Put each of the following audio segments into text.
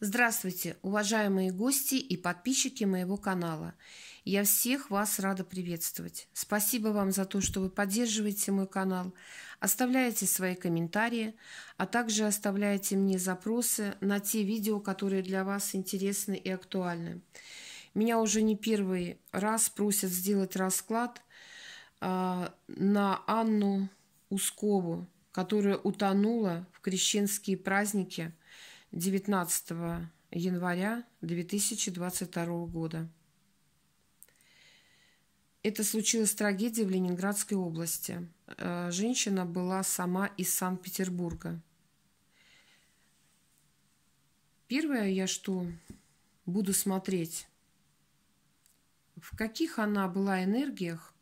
Здравствуйте, уважаемые гости и подписчики моего канала. Я всех вас рада приветствовать. Спасибо вам за то, что вы поддерживаете мой канал, оставляете свои комментарии, а также оставляете мне запросы на те видео, которые для вас интересны и актуальны. Меня уже не первый раз просят сделать расклад а, на Анну Ускову, которая утонула в крещенские праздники – 19 января 2022 года. Это случилась трагедия в Ленинградской области. Э, женщина была сама из Санкт-Петербурга. Первое, я что буду смотреть, в каких она была энергиях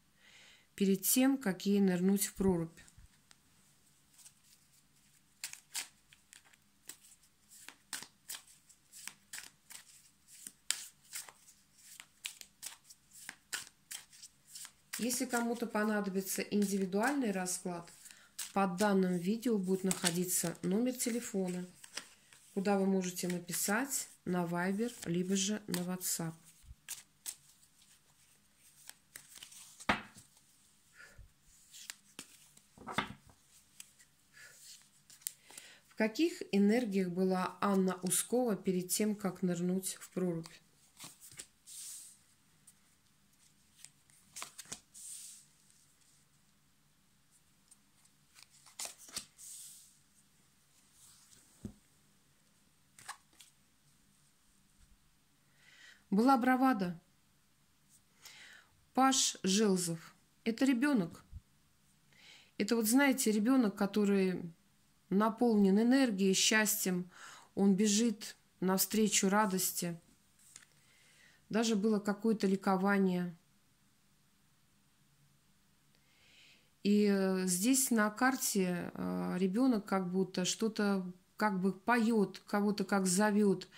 перед тем, как ей нырнуть в прорубь. Если кому-то понадобится индивидуальный расклад, под данным видео будет находиться номер телефона, куда вы можете написать на Viber, либо же на WhatsApp. В каких энергиях была Анна Ускова перед тем, как нырнуть в прорубь? была бравада. Паш Желзов. Это ребенок. Это вот, знаете, ребенок, который наполнен энергией, счастьем. Он бежит навстречу радости. Даже было какое-то ликование. И э, здесь на карте э, ребенок как будто что-то как бы поет, кого-то как зовет.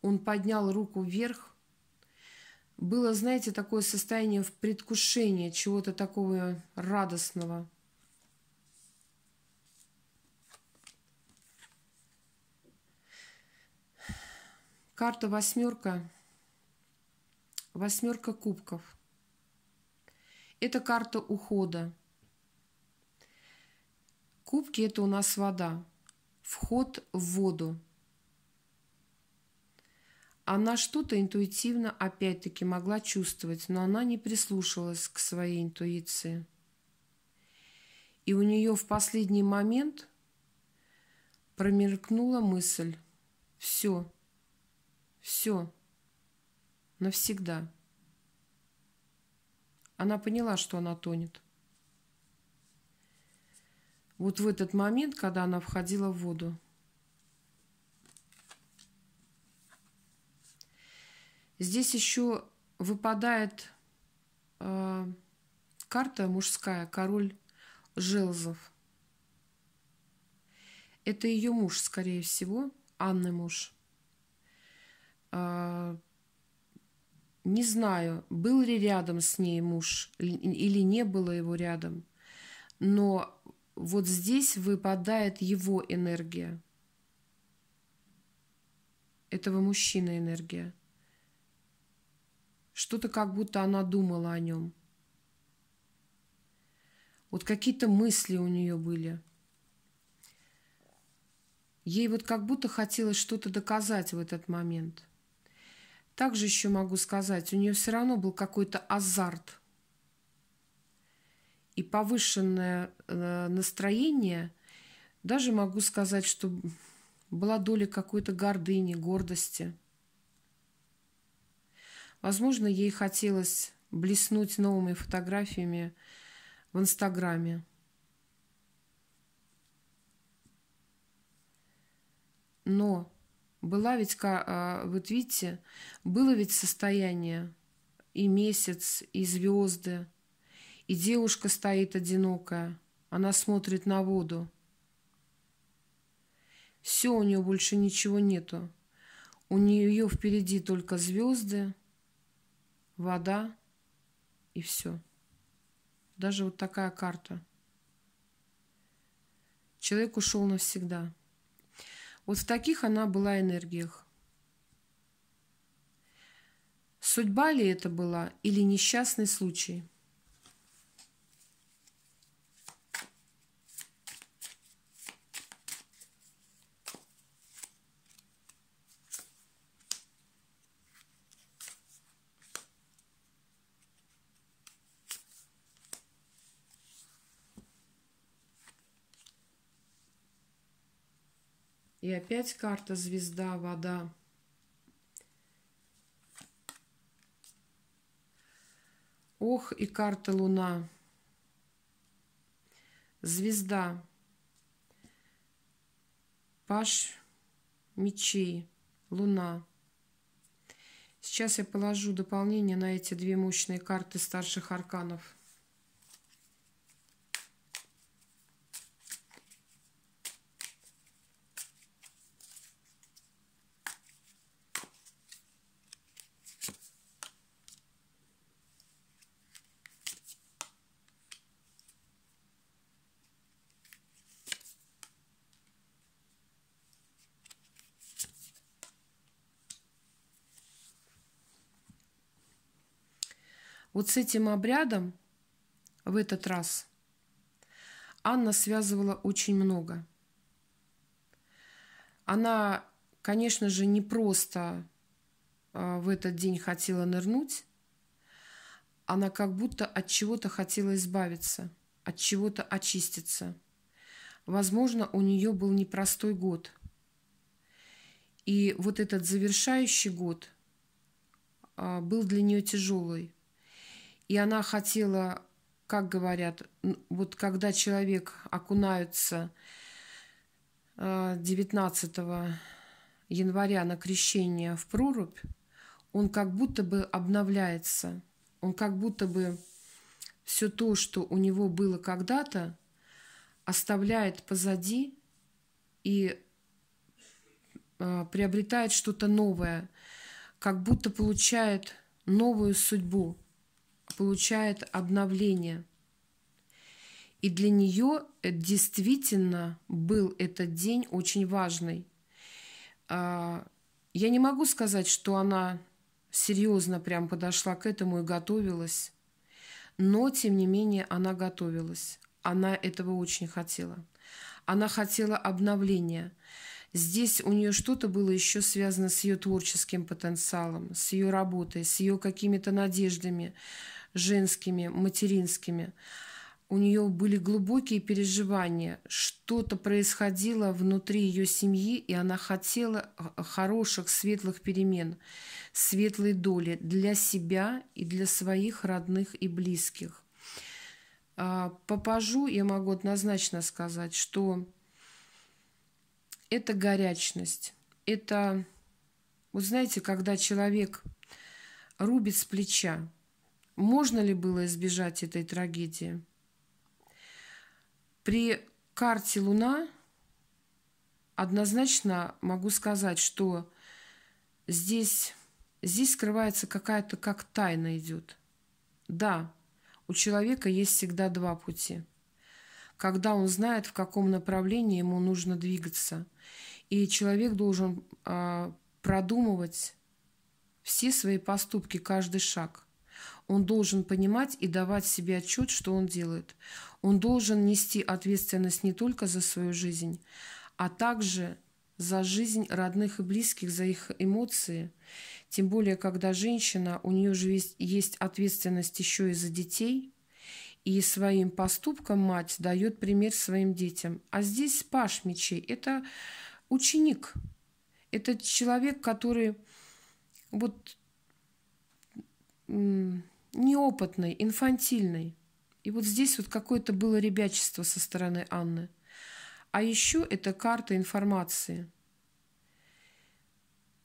Он поднял руку вверх, было, знаете, такое состояние в предвкушении чего-то такого радостного. Карта восьмерка, восьмерка кубков. Это карта ухода. Кубки – это у нас вода, вход в воду – она что-то интуитивно опять-таки могла чувствовать, но она не прислушалась к своей интуиции. И у нее в последний момент промелькнула мысль «Все, все, навсегда». Она поняла, что она тонет. Вот в этот момент, когда она входила в воду, Здесь еще выпадает э, карта мужская, король Желзов. Это ее муж, скорее всего, Анны муж. Э, не знаю, был ли рядом с ней муж или не было его рядом, но вот здесь выпадает его энергия, этого мужчины энергия. Что-то как будто она думала о нем. Вот какие-то мысли у нее были. Ей вот как будто хотелось что-то доказать в этот момент. Также еще могу сказать, у нее все равно был какой-то азарт и повышенное э, настроение. Даже могу сказать, что была доля какой-то гордыни, гордости – Возможно, ей хотелось блеснуть новыми фотографиями в Инстаграме. Но была ведь, а, вот видите, было ведь состояние и месяц, и звезды, и девушка стоит одинокая, она смотрит на воду. Все, у нее больше ничего нету. У нее впереди только звезды, вода и все. Даже вот такая карта. Человек ушел навсегда. Вот в таких она была энергиях. Судьба ли это была или несчастный случай? И опять карта звезда, вода. Ох, и карта луна. Звезда. Паш мечей. Луна. Сейчас я положу дополнение на эти две мощные карты старших арканов. Вот с этим обрядом в этот раз Анна связывала очень много. Она, конечно же, не просто а, в этот день хотела нырнуть, она как будто от чего-то хотела избавиться, от чего-то очиститься. Возможно, у нее был непростой год. И вот этот завершающий год а, был для нее тяжелый. И она хотела, как говорят, вот когда человек окунается 19 э, января на крещение в прорубь, он как будто бы обновляется, он как будто бы все то, что у него было когда-то, оставляет позади и э, приобретает что-то новое, как будто получает новую судьбу получает обновление. И для нее э, действительно был этот день очень важный. А, я не могу сказать, что она серьезно прям подошла к этому и готовилась, но тем не менее она готовилась. Она этого очень хотела. Она хотела обновления. Здесь у нее что-то было еще связано с ее творческим потенциалом, с ее работой, с ее какими-то надеждами, женскими, материнскими. У нее были глубокие переживания, что-то происходило внутри ее семьи, и она хотела э, хороших, светлых перемен, светлой доли для себя и для своих родных и близких. А, попажу я могу однозначно сказать, что это горячность, это, вот знаете, когда человек рубит с плеча, можно ли было избежать этой трагедии? При карте Луна однозначно могу сказать, что здесь, здесь скрывается какая-то как тайна идет. Да, у человека есть всегда два пути. Когда он знает, в каком направлении ему нужно двигаться. И человек должен э, продумывать все свои поступки, каждый шаг – он должен понимать и давать себе отчет, что он делает. Он должен нести ответственность не только за свою жизнь, а также за жизнь родных и близких, за их эмоции. Тем более, когда женщина, у нее же есть, есть ответственность еще и за детей, и своим поступком мать дает пример своим детям. А здесь паш мечей – это ученик, это человек, который вот неопытной, инфантильной. И вот здесь вот какое-то было ребячество со стороны Анны. А еще это карта информации.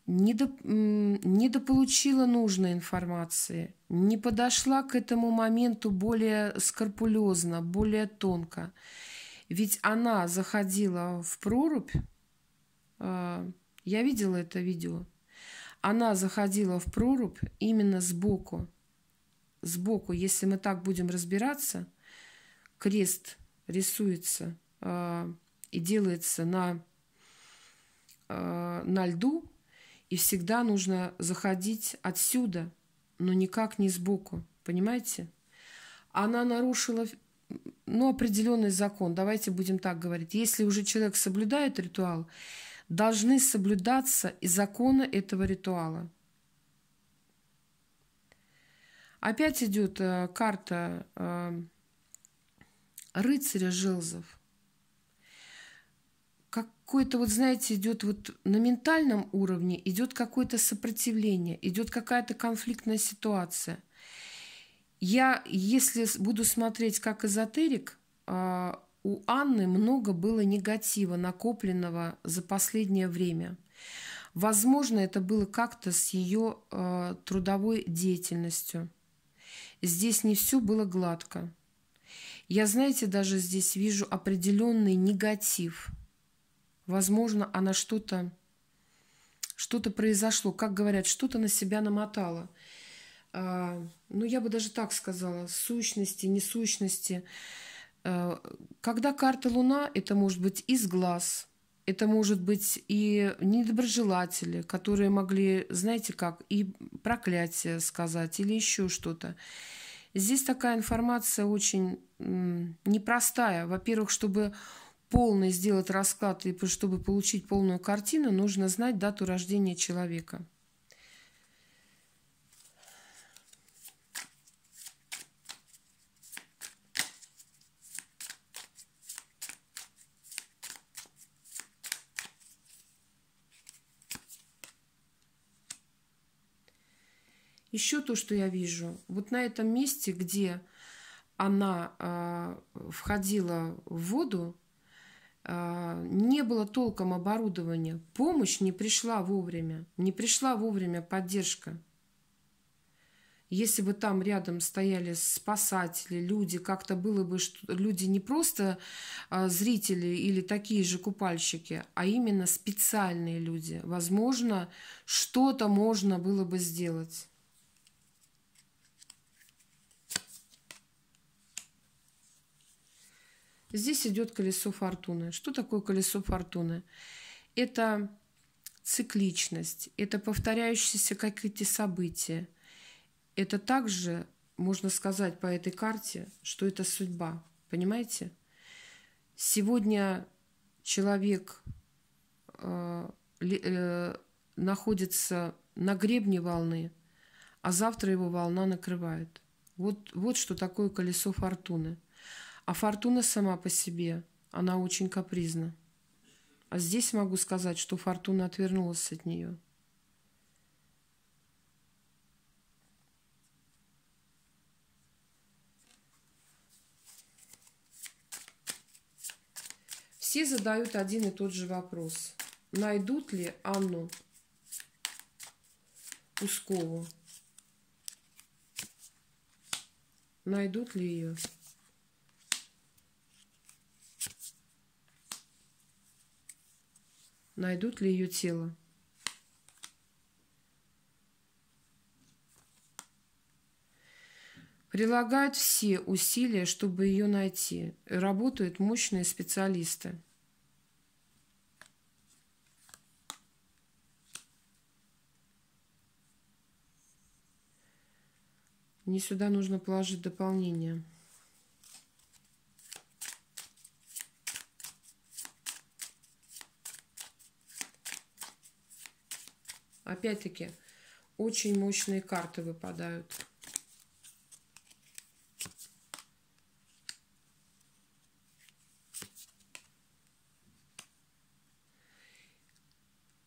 Недоп... Недополучила нужной информации, не подошла к этому моменту более скорпулезно, более тонко. Ведь она заходила в прорубь, а, я видела это видео, она заходила в прорубь именно сбоку, сбоку, если мы так будем разбираться, крест рисуется э, и делается на, э, на льду, и всегда нужно заходить отсюда, но никак не сбоку, понимаете? Она нарушила ну, определенный закон, давайте будем так говорить. Если уже человек соблюдает ритуал, должны соблюдаться и законы этого ритуала – Опять идет э, карта э, рыцаря Желзов. Какое-то, вот знаете, идет вот на ментальном уровне, идет какое-то сопротивление, идет какая-то конфликтная ситуация. Я, если буду смотреть как эзотерик, э, у Анны много было негатива, накопленного за последнее время. Возможно, это было как-то с ее э, трудовой деятельностью. Здесь не все было гладко. Я, знаете, даже здесь вижу определенный негатив. Возможно, она что-то что-то произошло, как говорят, что-то на себя намотало. А, ну, я бы даже так сказала, сущности, несущности. А, когда карта Луна, это может быть из глаз, это может быть и недоброжелатели, которые могли, знаете как, и проклятие сказать или еще что-то. Здесь такая информация очень непростая. Во-первых, чтобы полный сделать расклад и чтобы получить полную картину, нужно знать дату рождения человека – Еще то, что я вижу, вот на этом месте, где она э, входила в воду, э, не было толком оборудования, помощь не пришла вовремя, не пришла вовремя поддержка. Если бы там рядом стояли спасатели, люди, как-то было бы, что люди не просто э, зрители или такие же купальщики, а именно специальные люди, возможно, что-то можно было бы сделать. Здесь идет колесо фортуны. Что такое колесо фортуны? Это цикличность, это повторяющиеся какие-то события. Это также, можно сказать по этой карте, что это судьба. Понимаете? Сегодня человек э, э, находится на гребне волны, а завтра его волна накрывает. Вот, вот что такое колесо фортуны – а фортуна сама по себе, она очень капризна. А здесь могу сказать, что фортуна отвернулась от нее. Все задают один и тот же вопрос. Найдут ли Анну Ускову? Найдут ли ее? Найдут ли ее тело? Прилагают все усилия, чтобы ее найти. Работают мощные специалисты. Не сюда нужно положить дополнение. Опять-таки, очень мощные карты выпадают.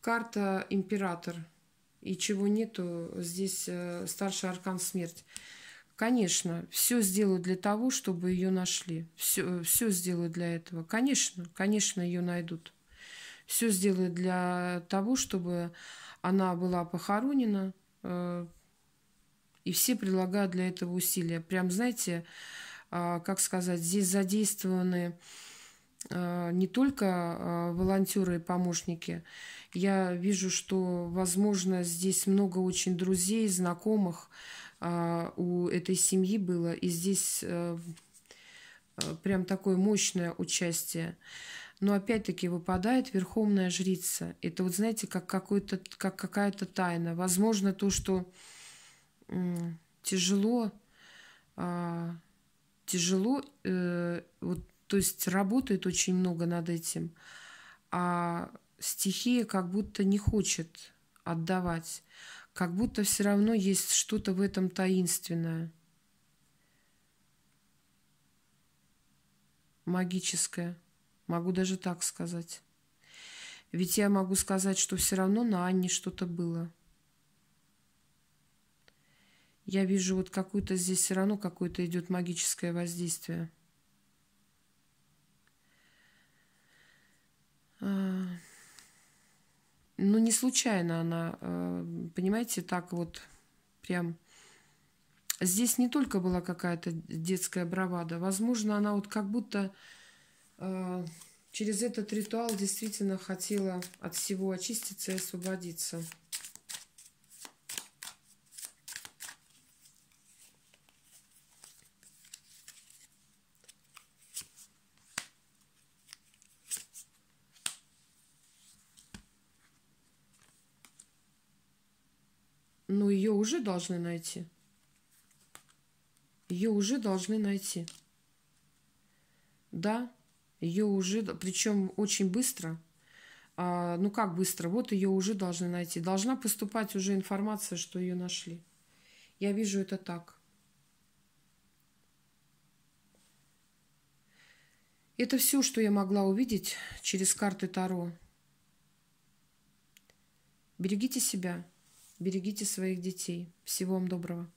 Карта император. И чего нету, здесь э, старший аркан смерть. Конечно, все сделаю для того, чтобы ее нашли. Все, э, все сделаю для этого. Конечно, конечно, ее найдут. Все сделаю для того, чтобы она была похоронена, э, и все прилагают для этого усилия. Прям, знаете, э, как сказать, здесь задействованы э, не только волонтеры и помощники. Я вижу, что, возможно, здесь много очень друзей, знакомых у этой семьи было, и здесь прям такое мощное участие но опять-таки выпадает верховная жрица. Это вот, знаете, как, какой-то, как какая-то тайна. Возможно, то, что м, тяжело, а, тяжело, э, вот, то есть работает очень много над этим, а стихия как будто не хочет отдавать, как будто все равно есть что-то в этом таинственное. магическое. Могу даже так сказать. Ведь я могу сказать, что все равно на Анне что-то было. Я вижу вот какую-то здесь все равно какое-то идет магическое воздействие. А, ну, не случайно она, а, понимаете, так вот прям... Здесь не только была какая-то детская бравада. Возможно, она вот как будто а, через этот ритуал действительно хотела от всего очиститься и освободиться. Но ну, ее уже должны найти. Ее уже должны найти. Да, ее уже, причем очень быстро, а, ну как быстро, вот ее уже должны найти. Должна поступать уже информация, что ее нашли. Я вижу это так. Это все, что я могла увидеть через карты Таро. Берегите себя, берегите своих детей. Всего вам доброго.